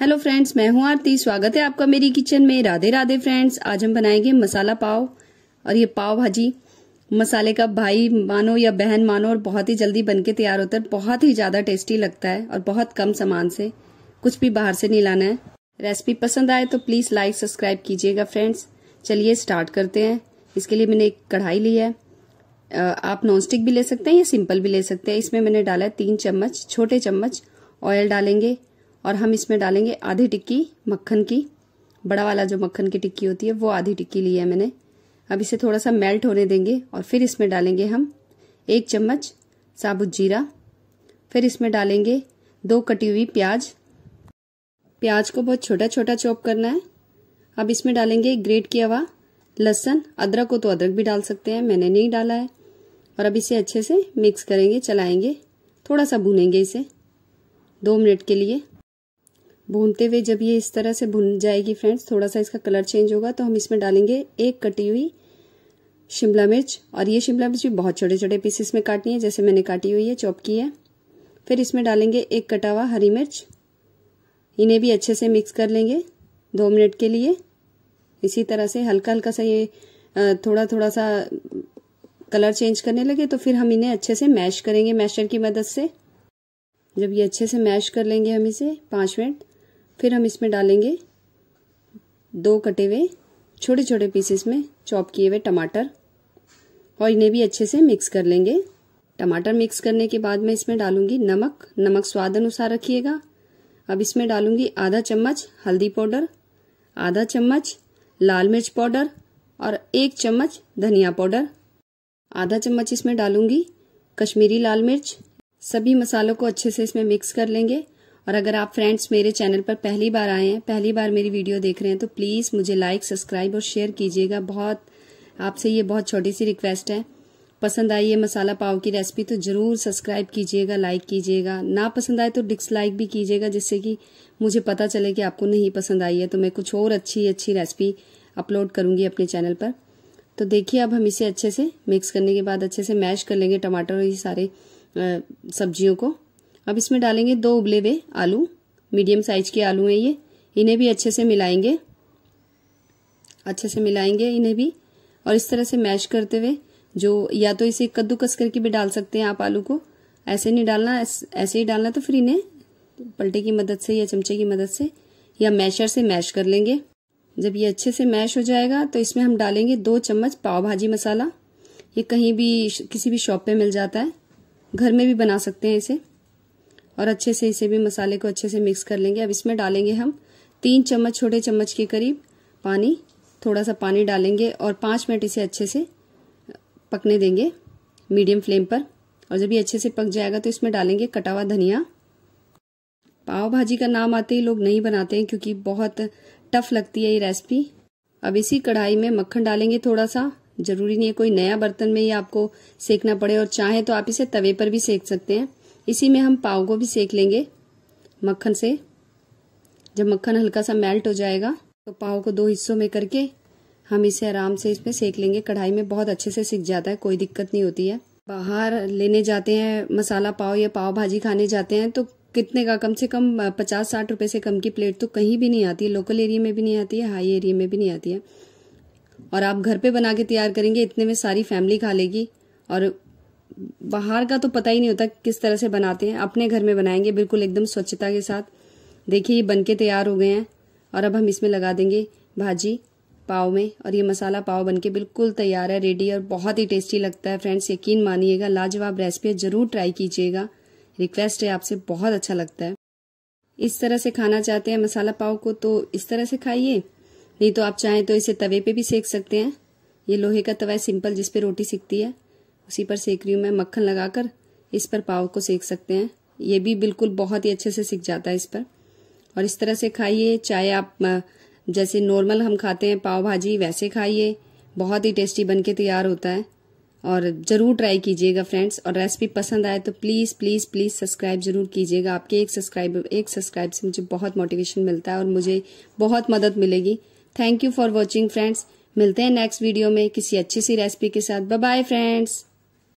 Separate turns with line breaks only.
hello friends मैं हूं आरती स्वागत है आपका मेरी किचन में राधे राधे फ्रेंड्स आज हम बनाएंगे मसाला पाव और ये पाव भाजी मसाले का भाई मानो या बहन मानो और बहुत ही जल्दी बनके तैयार होता है बहुत ही ज़्यादा टेस्टी लगता है और बहुत कम सामान से कुछ भी बाहर से नहीं लाना है रेसिपी पसंद आए तो प्लीज़ लाइक सब्सक्राइब कीजिएगा फ्रेंड्स चलिए स्टार्ट करते हैं इसके लिए मैंने एक कढ़ाई ली है आप नॉनस्टिक भी ले सकते हैं या सिंपल भी ले सकते हैं इसमें मैंने डाला है तीन चम्मच छोटे चम्मच ऑयल डालेंगे और हम इसमें डालेंगे आधी टिक्की मक्खन की बड़ा वाला जो मक्खन की टिक्की होती है वो आधी टिक्की ली है मैंने अब इसे थोड़ा सा मेल्ट होने देंगे और फिर इसमें डालेंगे हम एक चम्मच साबुत जीरा फिर इसमें डालेंगे दो कटी हुई प्याज प्याज को बहुत छोटा छोटा चॉप करना है अब इसमें डालेंगे ग्रेट किया हुआ लहसन अदरक को तो अदरक भी डाल सकते हैं मैंने नहीं डाला है और अब इसे अच्छे से मिक्स करेंगे चलाएंगे थोड़ा सा भूनेंगे इसे दो मिनट के लिए भूनते हुए जब ये इस तरह से भुन जाएगी फ्रेंड्स थोड़ा सा इसका कलर चेंज होगा तो हम इसमें डालेंगे एक कटी हुई शिमला मिर्च और ये शिमला मिर्च भी बहुत छोटे छोटे पीसेस में काटनी है जैसे मैंने काटी हुई है चॉप की है फिर इसमें डालेंगे एक कटा हुआ हरी मिर्च इन्हें भी अच्छे से मिक्स कर लेंगे दो मिनट के लिए इसी तरह से हल्का हल्का सा ये थोड़ा थोड़ा सा कलर चेंज करने लगे तो फिर हम इन्हें अच्छे से मैश करेंगे मैशर की मदद से जब ये अच्छे से मैश कर लेंगे हम इसे पाँच मिनट फिर हम इसमें डालेंगे दो कटे हुए छोटे छोटे पीसेस में चॉप किए हुए टमाटर और इन्हें भी अच्छे से मिक्स कर लेंगे टमाटर मिक्स करने के बाद मैं इसमें डालूंगी नमक नमक स्वाद अनुसार रखिएगा अब इसमें डालूंगी आधा चम्मच हल्दी पाउडर आधा चम्मच लाल मिर्च पाउडर और एक चम्मच धनिया पाउडर आधा चम्मच इसमें डालूंगी कश्मीरी लाल मिर्च सभी मसालों को अच्छे से इसमें मिक्स कर लेंगे और अगर आप फ्रेंड्स मेरे चैनल पर पहली बार आए हैं पहली बार मेरी वीडियो देख रहे हैं तो प्लीज़ मुझे लाइक सब्सक्राइब और शेयर कीजिएगा बहुत आपसे ये बहुत छोटी सी रिक्वेस्ट है पसंद आई ये मसाला पाव की रेसिपी तो ज़रूर सब्सक्राइब कीजिएगा लाइक कीजिएगा ना पसंद आए तो डिसलाइक भी कीजिएगा जिससे कि मुझे पता चले कि आपको नहीं पसंद आई है तो मैं कुछ और अच्छी अच्छी रेसिपी अपलोड करूँगी अपने चैनल पर तो देखिए अब हम इसे अच्छे से मिक्स करने के बाद अच्छे से मैश कर लेंगे टमाटर और ये सारे सब्जियों को अब इसमें डालेंगे दो उबले हुए आलू मीडियम साइज के आलू हैं ये इन्हें भी अच्छे से मिलाएंगे अच्छे से मिलाएंगे इन्हें भी और इस तरह से मैश करते हुए जो या तो इसे कद्दूकस करके भी डाल सकते हैं आप आलू को ऐसे नहीं डालना ऐसे ही डालना तो फिर इन्हें पलटे की मदद से या चमचे की मदद से या मैशर से मैश कर लेंगे जब ये अच्छे से मैश हो जाएगा तो इसमें हम डालेंगे दो चम्मच पाव भाजी मसाला ये कहीं भी किसी भी शॉप पे मिल जाता है घर में भी बना सकते हैं इसे और अच्छे से इसे भी मसाले को अच्छे से मिक्स कर लेंगे अब इसमें डालेंगे हम तीन चम्मच छोटे चम्मच के करीब पानी थोड़ा सा पानी डालेंगे और पाँच मिनट इसे अच्छे से पकने देंगे मीडियम फ्लेम पर और जब ये अच्छे से पक जाएगा तो इसमें डालेंगे कटा हुआ धनिया पाव भाजी का नाम आते ही लोग नहीं बनाते हैं क्योंकि बहुत टफ लगती है ये रेसिपी अब इसी कढ़ाई में मक्खन डालेंगे थोड़ा सा जरूरी नहीं है कोई नया बर्तन में ही आपको सेकना पड़े और चाहे तो आप इसे तवे पर भी सेक सकते हैं इसी में हम पाव को भी सेक लेंगे मक्खन से जब मक्खन हल्का सा मेल्ट हो जाएगा तो पाव को दो हिस्सों में करके हम इसे आराम से इसमें सेक लेंगे कढ़ाई में बहुत अच्छे से सिक जाता है कोई दिक्कत नहीं होती है बाहर लेने जाते हैं मसाला पाव या पाव भाजी खाने जाते हैं तो कितने का कम से कम पचास साठ रुपए से कम की प्लेट तो कहीं भी नहीं आती है लोकल एरिया में भी नहीं आती है हाई एरिया में भी नहीं आती है और आप घर पे बना के तैयार करेंगे इतने में सारी फैमिली खा लेगी और बाहर का तो पता ही नहीं होता किस तरह से बनाते हैं अपने घर में बनाएंगे बिल्कुल एकदम स्वच्छता के साथ देखिए ये बनके तैयार हो गए हैं और अब हम इसमें लगा देंगे भाजी पाव में और ये मसाला पाव बनके बिल्कुल तैयार है रेडी और बहुत ही टेस्टी लगता है फ्रेंड्स यकीन मानिएगा लाजवाब रेसिपी ज़रूर ट्राई कीजिएगा रिक्वेस्ट है आपसे बहुत अच्छा लगता है इस तरह से खाना चाहते हैं मसाला पाव को तो इस तरह से खाइए नहीं तो आप चाहें तो इसे तवे पे भी सेक सकते हैं ये लोहे का तवा है सिंपल जिसपे रोटी सिकती है उसी पर सेक रही हूँ मैं मक्खन लगाकर इस पर पाव को सेक सकते हैं ये भी बिल्कुल बहुत ही अच्छे से सिक जाता है इस पर और इस तरह से खाइए चाहे आप जैसे नॉर्मल हम खाते हैं पाव भाजी वैसे खाइए बहुत ही टेस्टी बन के तैयार होता है और ज़रूर ट्राई कीजिएगा फ्रेंड्स और रेसिपी पसंद आए तो प्लीज़ प्लीज़ प्लीज़ सब्सक्राइब ज़रूर कीजिएगा आपके एक सब्सक्राइब एक सब्सक्राइब से मुझे बहुत मोटिवेशन मिलता है और मुझे बहुत मदद मिलेगी thank you for watching friends मिलते हैं नेक्स्ट वीडियो में किसी अच्छी सी रेसिपी के साथ बाय फ्रेंड्स